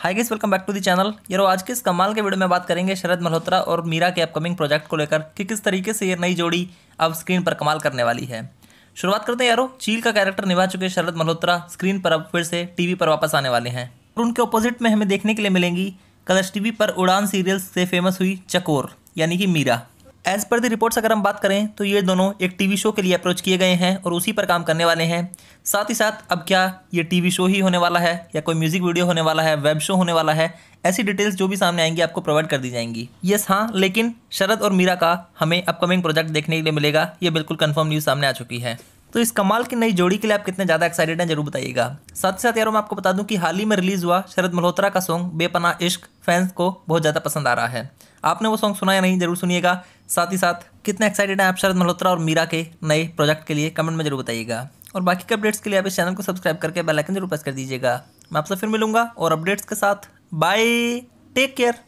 hi guys welcome back to the channel यारो आज के इस कमाल के वीडियो में बात करेंगे शरद मल्होत्रा और मीरा के अपकमिंग प्रोजेक्ट को लेकर कि किस तरीके से ये नई जोड़ी अब स्क्रीन पर कमाल करने वाली है शुरुआत करते हैं यारो चील का कैरेक्टर निभा चुके शरद मल्होत्रा स्क्रीन पर अब फिर से टीवी पर वापस आने वाले हैं और उनके ऑपोजिट में हमें देखने के लिए मिलेंगी कलर्स टीवी पर उड़ान सीरियल से फेमस हुई चकोर यानी कि Meera as per the reports अगर हम बात करें तो ये दोनों एक टीवी शो के लिए अप्रोच किए गए हैं और उसी पर काम करने वाले हैं साथ ही साथ अब क्या ये टीवी शो ही होने वाला है या कोई म्यूजिक वीडियो होने वाला है वेब शो होने वाला है ऐसी डिटेल्स जो भी सामने आएंगी आपको प्रोवाइड कर दी जाएंगी यस हाँ लेकिन शरद और मीरा का हमें अपकमिंग प्रोजेक्ट देखने के लिए मिलेगा ये बिल्कुल कन्फर्म न्यूज़ सामने आ चुकी है तो इस कमाल की नई जोड़ी के लिए आप कितने ज़्यादा एक्साइटेड हैं जरूर बताइएगा साथ ही साथ यारों मैं आपको बता दूं कि हाल ही में रिलीज़ हुआ शरद मल्होत्रा का सॉन्ग बेपना इश्क फैंस को बहुत ज़्यादा पसंद आ रहा है आपने वो सॉन्ग सुना या नहीं जरूर सुनिएगा साथ ही साथ कितने एक्साइटेड हैं आप शरद मल्होत्रा और मीरा के नए प्रोजेक्ट के लिए कमेंट में जरूर बताइएगा और बाकी के अपडेट्स के लिए आप इस चैनल को सब्सक्राइब करके बेल आइकन जरूर प्रेस कर दीजिएगा मैं आपसे फिर मिलूंगा और अपडेट्स के साथ बाय टेक केयर